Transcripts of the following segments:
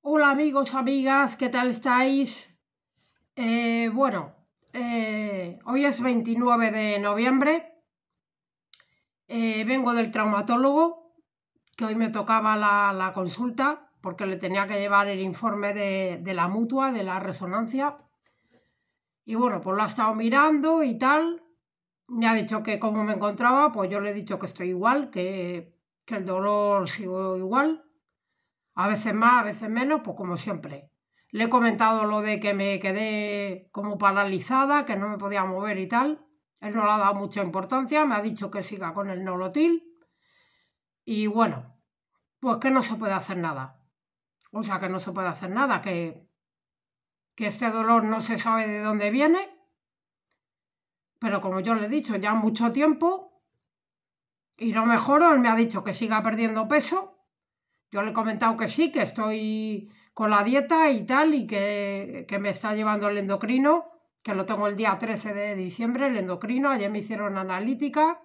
Hola amigos, amigas, ¿qué tal estáis? Eh, bueno, eh, hoy es 29 de noviembre. Eh, vengo del traumatólogo, que hoy me tocaba la, consulta porque le tenía que llevar el informe de, la mutua, de la resonancia. Y bueno, pues lo ha estado mirando y tal. Me ha dicho que como me encontraba, pues yo le he dicho que estoy igual, que, que el dolor sigo igual, a veces más, a veces menos, pues como siempre. Le he comentado lo de que me quedé como paralizada, que no me podía mover y tal. Él no le ha dado mucha importancia, me ha dicho que siga con el nolotil. Y bueno, pues que no se puede hacer nada. O sea, que no se puede hacer nada, que, que este dolor no se sabe de dónde viene. Pero como yo le he dicho, ya mucho tiempo y no mejoro, él me ha dicho que siga perdiendo peso yo le he comentado que sí, que estoy con la dieta y tal, y que, me está llevando el endocrino, que lo tengo el día 13 de diciembre, el endocrino, ayer me hicieron analítica.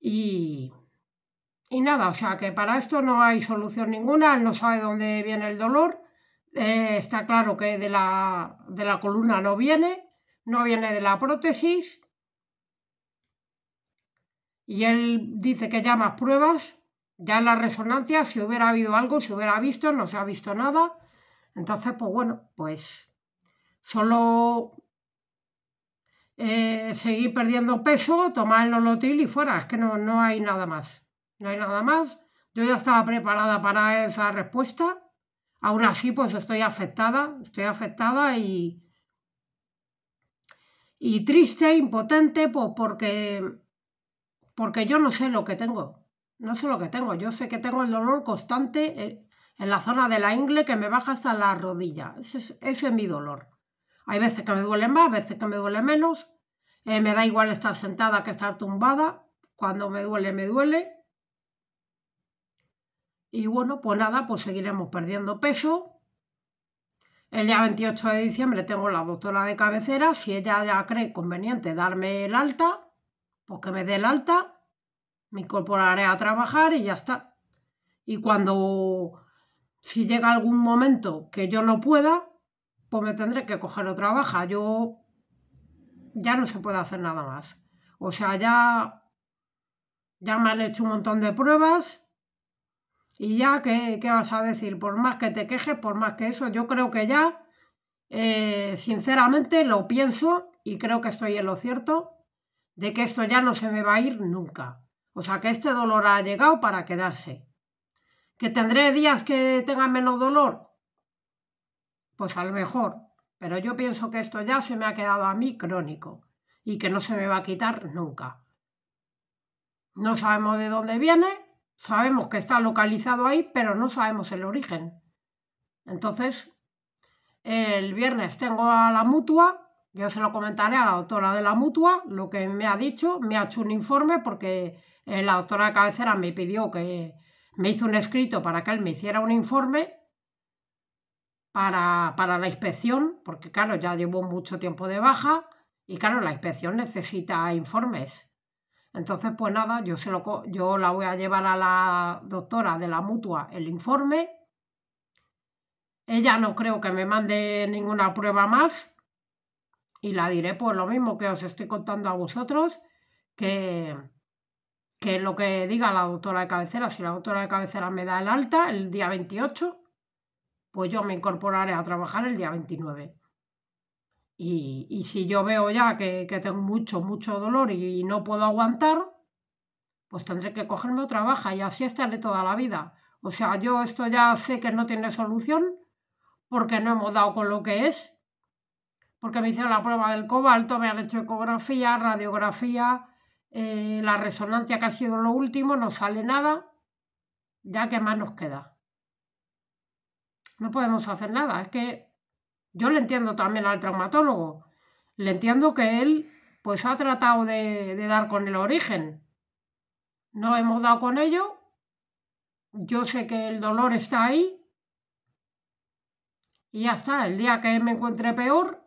Y, nada, o sea que para esto no hay solución ninguna, él no sabe dónde viene el dolor, eh, está claro que de la, de la columna no viene, no viene de la prótesis, y él dice que ya más pruebas, ya en la resonancia, si hubiera habido algo, si hubiera visto, no se ha visto nada. Entonces, pues bueno, pues solo eh, seguir perdiendo peso, tomar el olotil y fuera. Es que no, no hay nada más. No hay nada más. Yo ya estaba preparada para esa respuesta. Aún así, pues estoy afectada. Estoy afectada y, y triste, impotente, pues porque, porque yo no sé lo que tengo. No sé lo que tengo. Yo sé que tengo el dolor constante eh, en la zona de la ingle que me baja hasta la rodilla. Ese es, mi dolor. Hay veces que me duele más, veces que me duele menos. Eh, me da igual estar sentada que estar tumbada. Cuando me duele, me duele. Y bueno, pues nada, pues seguiremos perdiendo peso. El día 28 de diciembre tengo la doctora de cabecera. Si ella ya cree conveniente darme el alta, pues que me dé el alta me incorporaré a trabajar y ya está. Y cuando, si llega algún momento que yo no pueda, pues me tendré que coger otra baja. Yo ya no se puede hacer nada más. O sea, ya, ya me han hecho un montón de pruebas y ya, ¿qué, ¿qué, vas a decir? Por más que te quejes, por más que eso, yo creo que ya, eh, sinceramente, lo pienso y creo que estoy en lo cierto de que esto ya no se me va a ir nunca. O sea que este dolor ha llegado para quedarse. ¿Que tendré días que tenga menos dolor? Pues a lo mejor, pero yo pienso que esto ya se me ha quedado a mí crónico y que no se me va a quitar nunca. No sabemos de dónde viene, sabemos que está localizado ahí, pero no sabemos el origen. Entonces, el viernes tengo a la mutua, yo se lo comentaré a la doctora de la mutua, lo que me ha dicho, me ha hecho un informe porque eh, la doctora de cabecera me pidió que me hizo un escrito para que él me hiciera un informe para, la inspección, porque claro, ya llevo mucho tiempo de baja y claro, la inspección necesita informes. Entonces, pues nada, yo, lo, yo la voy a llevar a la doctora de la mutua el informe. Ella no creo que me mande ninguna prueba más y la diré pues lo mismo que os estoy contando a vosotros, que, que lo que diga la doctora de cabecera. Si la doctora de cabecera me da el alta el día 28, pues yo me incorporaré a trabajar el día 29. Y, si yo veo ya que, tengo mucho, mucho dolor y, y, no puedo aguantar, pues tendré que cogerme otra baja y así estaré toda la vida. O sea, yo esto ya sé que no tiene solución porque no hemos dado con lo que es. Porque me hicieron la prueba del cobalto, me han hecho ecografía, radiografía, eh, la resonancia que ha sido lo último, no sale nada, ya que más nos queda. No podemos hacer nada, es que yo le entiendo también al traumatólogo, le entiendo que él pues ha tratado de, de dar con el origen. No hemos dado con ello, yo sé que el dolor está ahí y ya está, el día que me encuentre peor,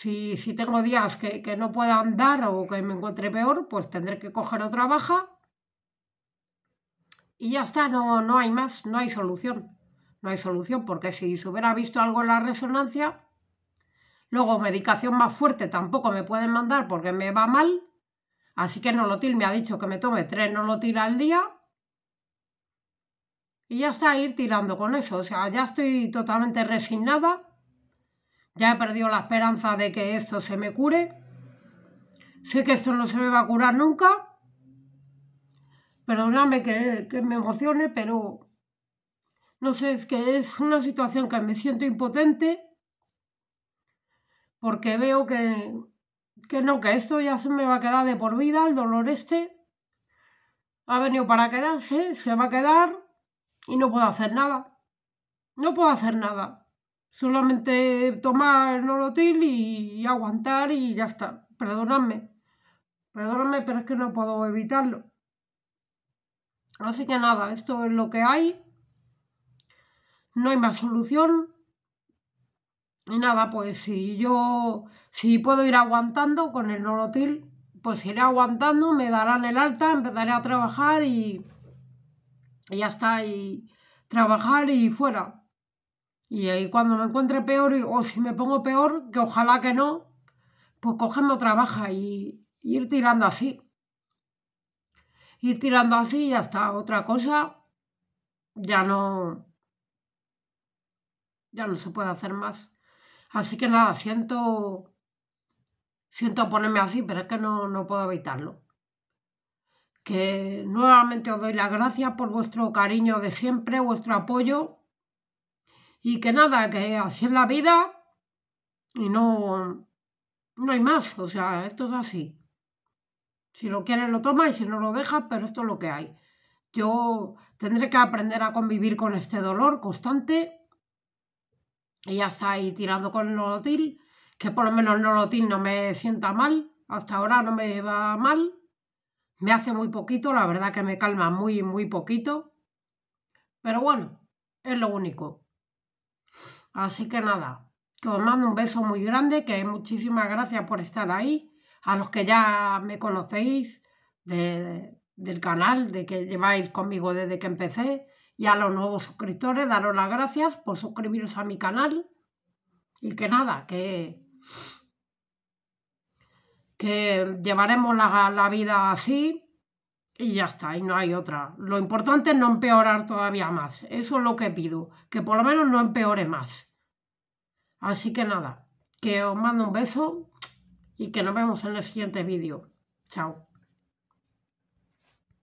si, si tengo días que, que, no pueda andar o que me encuentre peor, pues tendré que coger otra baja. Y ya está, no, no hay más, no hay solución. No hay solución, porque si se hubiera visto algo en la resonancia, luego medicación más fuerte tampoco me pueden mandar porque me va mal. Así que Nolotil me ha dicho que me tome tres Nolotil al día. Y ya está, ir tirando con eso. O sea, ya estoy totalmente resignada ya he perdido la esperanza de que esto se me cure. Sé que esto no se me va a curar nunca. Perdóname que, que me emocione, pero no sé, es que es una situación que me siento impotente porque veo que, que no, que esto ya se me va a quedar de por vida, el dolor este ha venido para quedarse, se va a quedar y no puedo hacer nada. No puedo hacer nada. Solamente tomar el Norotil y, aguantar y ya está. Perdonadme. Perdóname, pero es que no puedo evitarlo. Así que nada, esto es lo que hay. No hay más solución. Y nada, pues si yo, si puedo ir aguantando con el Norotil, pues iré aguantando, me darán el alta, empezaré a trabajar y, y ya está, y trabajar y fuera. Y ahí cuando me encuentre peor, o si me pongo peor, que ojalá que no, pues cogerme otra baja y, ir tirando así. Ir tirando así y hasta otra cosa ya no. Ya no se puede hacer más. Así que nada, siento. Siento ponerme así, pero es que no, no puedo evitarlo. Que nuevamente os doy las gracias por vuestro cariño de siempre, vuestro apoyo y que nada, que así es la vida y no, no hay más. O sea, esto es así. Si lo quieres lo tomas y si no lo dejas, pero esto es lo que hay. Yo tendré que aprender a convivir con este dolor constante. Y ya está ahí tirando con el nolotil, que por lo menos el nolotil no me sienta mal. Hasta ahora no me va mal. Me hace muy poquito, la verdad que me calma muy, muy poquito. Pero bueno, es lo único. Así que nada, que os mando un beso muy grande, que muchísimas gracias por estar ahí. A los que ya me conocéis de, del canal, de que lleváis conmigo desde que empecé, y a los nuevos suscriptores, daros las gracias por suscribiros a mi canal. Y que nada, que, que llevaremos la vida así, y ya está, y no hay otra. Lo importante es no empeorar todavía más. Eso es lo que pido, que por lo menos no empeore más. Así que nada, que os mando un beso y que nos vemos en el siguiente vídeo. Chao.